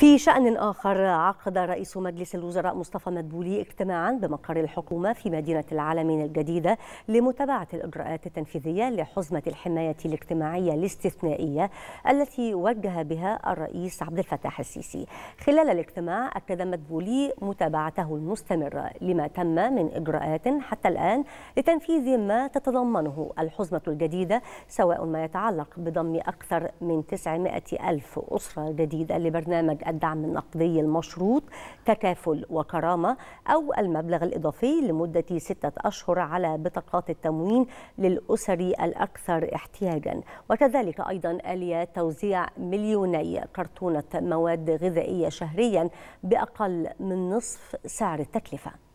في شأن آخر عقد رئيس مجلس الوزراء مصطفى مدبولي اجتماعا بمقر الحكومة في مدينة العالمين الجديدة لمتابعة الإجراءات التنفيذية لحزمة الحماية الاجتماعية الاستثنائية التي وجه بها الرئيس عبد الفتاح السيسي خلال الاجتماع أكد مدبولي متابعته المستمرة لما تم من إجراءات حتى الآن لتنفيذ ما تتضمنه الحزمة الجديدة سواء ما يتعلق بضم أكثر من 900 ألف أسرة جديدة لبرنامج الدعم النقدي المشروط تكافل وكرامة أو المبلغ الإضافي لمدة ستة أشهر على بطاقات التموين للأسر الأكثر احتياجا وكذلك أيضا آليات توزيع مليوني كرتونة مواد غذائية شهريا بأقل من نصف سعر التكلفة